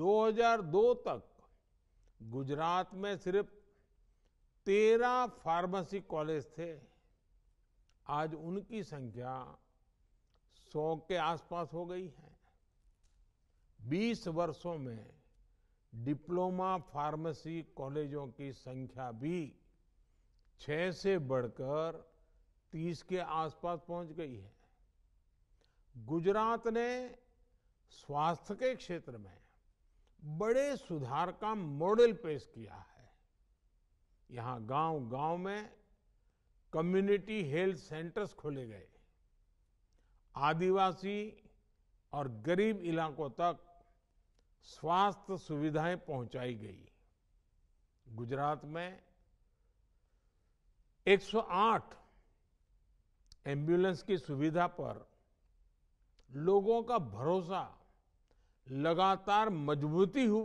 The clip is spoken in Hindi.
2002 तक गुजरात में सिर्फ 13 फार्मेसी कॉलेज थे आज उनकी संख्या 100 के आसपास हो गई है 20 वर्षों में डिप्लोमा फार्मेसी कॉलेजों की संख्या भी 6 से बढ़कर 30 के आसपास पहुंच गई है गुजरात ने स्वास्थ्य के क्षेत्र में बड़े सुधार का मॉडल पेश किया है यहां गांव गांव में कम्युनिटी हेल्थ सेंटर्स खोले गए आदिवासी और गरीब इलाकों तक स्वास्थ्य सुविधाएं पहुंचाई गई गुजरात में 108 एम्बुलेंस की सुविधा पर लोगों का भरोसा लगातार मजबूती हुई